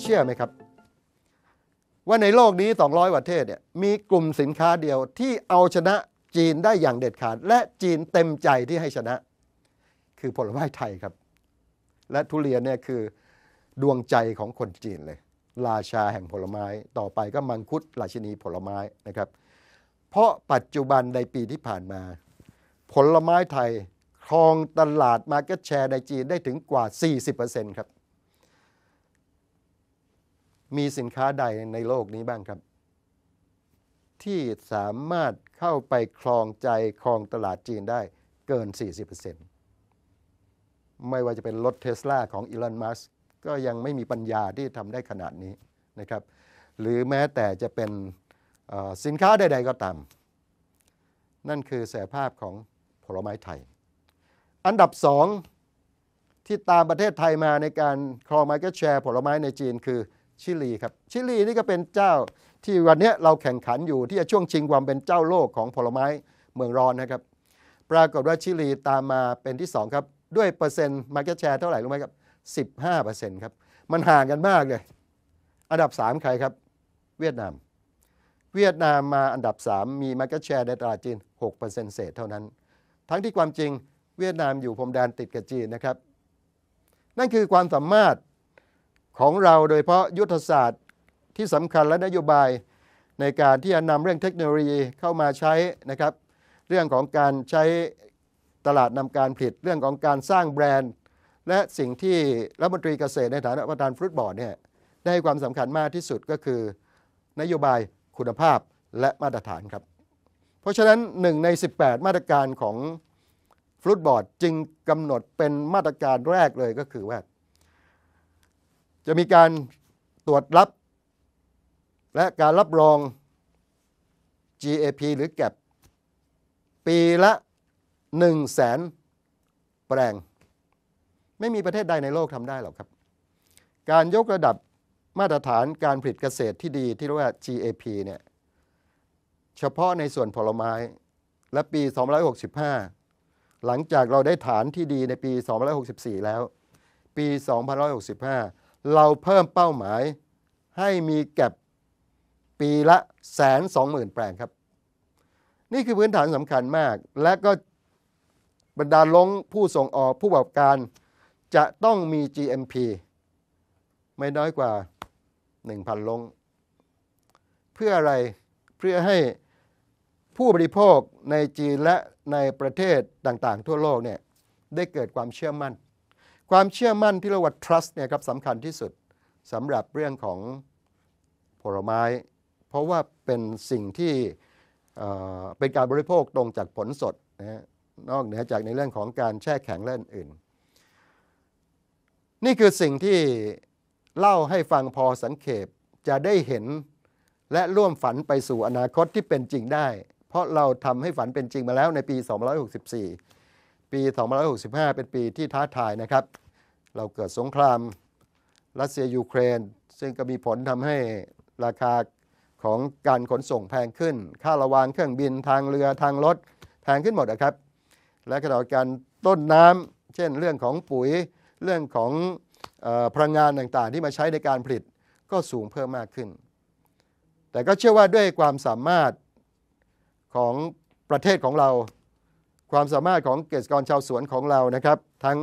เชื่อไหมครับ ว่าในโลกนี้ 200ประเทศเนี่ย มีกลุ่มสินค้าเดียวที่เอาชนะจีนได้อย่างเด็ดขาด และจีนเต็มใจที่ให้ชนะ คือผลไม้ไทยครับ และทุเรียนเนี่ยคือดวงใจของคนจีนเลย ราชาแห่งผลไม้ต่อไปก็มังคุดราชินีผลไม้นะครับ เพราะปัจจุบันในปีที่ผ่านมา ผลไม้ไทยครองตลาดมาร์เก็ตแชร์ในจีนได้ถึงกว่า 40%ครับมีสินค้าใดในโลกนี้บ้างครับ ที่สามารถเข้าไปคลองใจคลองตลาดจีนได้เกิน 40%ไม่ว่าจะเป็นรถเทสลาของอีลอนมัสก็ยังไม่มีปัญญาที่ทำได้ขนาดนี้นะครับหรือแม้แต่จะเป็นสินค้าใดๆก็ตาม นั่นคือสภาพของผลไม้ไทย อันดับสองที่ตามประเทศไทยมาในการครองมาร์เก็ตแชร์ผลไม้ในจีนคือชิลีครับ ชิลีนี่ก็เป็นเจ้าที่วันนี้เราแข่งขันอยู่ที่จะช่วงชิงความเป็นเจ้าโลกของผลไม้เมืองร้อนนะครับ ปรากฏว่าชิลีตามมาเป็นที่ 2 ครับ ด้วยเปอร์เซ็นต์มาร์เก็ตแชร์เท่าไหร่รู้ไหมครับ 15%ครับ มันห่างกันมากเลย อันดับ 3 ใครครับเวียดนาม เวียดนามมาอันดับ 3 มีมาร์เก็ตแชร์ในตลาดจีน6%เศษเท่านั้น ทั้งที่ความจริงเวียดนามอยู่พรมแดนติดกับจีนนะครับนั่นคือความสามารถของเราโดยเพราะยุทธศาสตร์ที่สำคัญและนโยบายในการที่จะนำเรื่องเทคโนโลยีเข้ามาใช้นะครับ เรื่องของการใช้ตลาดนำการผลิตเรื่องของการสร้างแบรนด์ และสิ่งที่รัฐมนตรีเกษตรในฐานะประธานฟรุตบอร์ดเนี่ยได้ให้ความสำคัญมากที่สุดก็คือ นโยบายคุณภาพและมาตรฐานครับเพราะฉะนั้น1ใน 18 มาตรการของฟรุตบอร์ดจึงกำหนดเป็นมาตรการแรกเลยก็คือว่าจะมีการตรวจรับ และการรับรอง GAP หรือแกบปีละ 1 0 0 0 0แสนแปลง ไม่มีประเทศใดในโลกทำได้หรอกครับ การยกระดับมาตรฐานการผลิตเกษตรที่ดีที่เรียกว่า GAP เนี่ยเฉพาะในส่วนผลไม้ และปี 265 หลังจากเราได้ฐานที่ดีในปี 264 แล้ว ปี2 6 5เราเพิ่มเป้าหมายให้มีแก็บปีละแสนสองหมื่นแปลงครับ นี่คือพื้นฐานสำคัญมาก และก็บรรดาลงผู้ส่งออกผู้ประกอบการจะต้องมี GMP ไม่น้อยกว่า 1,000 ลง เพื่ออะไรเพื่อให้ผู้บริโภคในจีนและในประเทศต่างๆ ทั่วโลกเนี่ยได้เกิดความเชื่อมั่นความเชื่อมั่นที่เรียกว่า trust เนี่ยครับสำคัญที่สุดสำหรับเรื่องของผลไม้เพราะว่าเป็นสิ่งที่เป็นการบริโภคตรงจากผลสดนะนอกเหนือจากในเรื่องของการแช่แข็งและอื่น นี่คือสิ่งที่เล่าให้ฟังพอสังเขปจะได้เห็นและร่วมฝันไปสู่อนาคตที่เป็นจริงได้ เพราะเราทำให้ฝันเป็นจริงมาแล้วในปี 264ปี2565 เป็นปีที่ท้าทายนะครับ เราเกิดสงครามรัสเซียยูเครน ซึ่งก็มีผลทำให้ราคาของการขนส่งแพงขึ้น ค่าระวางเครื่องบินทางเรือทางรถแพงขึ้นหมดนะครับ และขณะการต้นน้ำเช่นเรื่องของปุ๋ย เรื่องของพลังงานต่างๆ ที่มาใช้ในการผลิตก็สูงเพิ่มมากขึ้น แต่ก็เชื่อว่าด้วยความสามารถของประเทศของเราความสามารถของเกษตรกรชาวสวนของเรานะครับ ทั้ง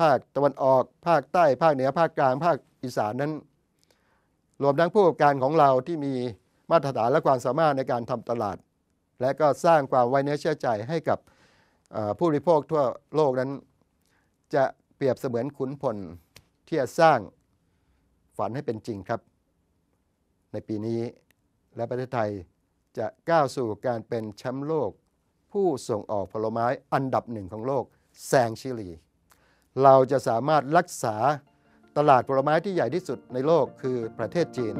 ภาคตะวันออก ภาคใต้ ภาคเหนือภาคกลางภาคอีสานนั้น รวมทั้งผู้ประกอบการของเราที่มีมาตรฐานและความสามารถในการทำตลาด และก็สร้างความไว้เนื้อเชื่อใจให้กับผู้บริโภคทั่วโลกนั้น จะเปรียบเสมือนขุนพลที่จะสร้างฝันให้เป็นจริงครับ ในปีนี้และประเทศไทยจะก้าวสู่การเป็นแชมป์โลกผู้ส่งออกผลไม้อันดับหนึ่งของโลกแซงชิลี เราจะสามารถรักษาตลาดผลไม้ที่ใหญ่ที่สุดในโลกคือประเทศจีน